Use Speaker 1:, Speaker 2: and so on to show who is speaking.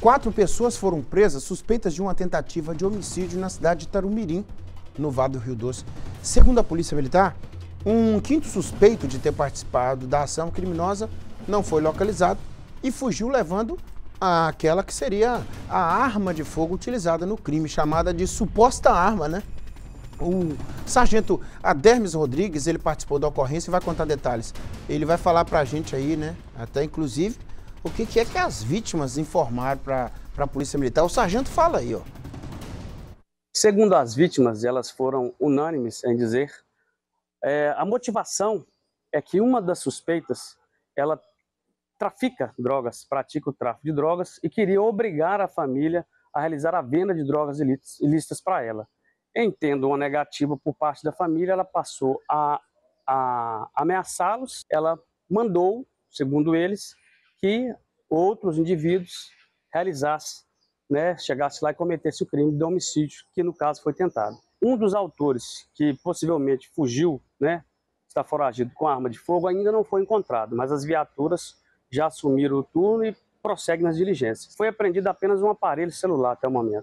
Speaker 1: Quatro pessoas foram presas suspeitas de uma tentativa de homicídio na cidade de Tarumirim, no Vado do Rio Doce. Segundo a Polícia Militar, um quinto suspeito de ter participado da ação criminosa não foi localizado e fugiu levando aquela que seria a arma de fogo utilizada no crime, chamada de suposta arma, né? O sargento Adermes Rodrigues, ele participou da ocorrência e vai contar detalhes. Ele vai falar pra gente aí, né? Até inclusive o que, que é que as vítimas informaram para a Polícia Militar. O sargento fala aí, ó. Segundo as vítimas, elas
Speaker 2: foram unânimes em dizer, é, a motivação é que uma das suspeitas, ela trafica drogas, pratica o tráfico de drogas e queria obrigar a família a realizar a venda de drogas ilícitas para ela. Entendo uma negativa por parte da família, ela passou a, a ameaçá-los, ela mandou, segundo eles, que outros indivíduos realizassem, né, chegassem lá e cometessem o crime de homicídio, que no caso foi tentado. Um dos autores que possivelmente fugiu, né, está foragido com arma de fogo, ainda não foi encontrado, mas as viaturas já assumiram o turno e prosseguem nas diligências. Foi apreendido apenas um aparelho celular até o momento.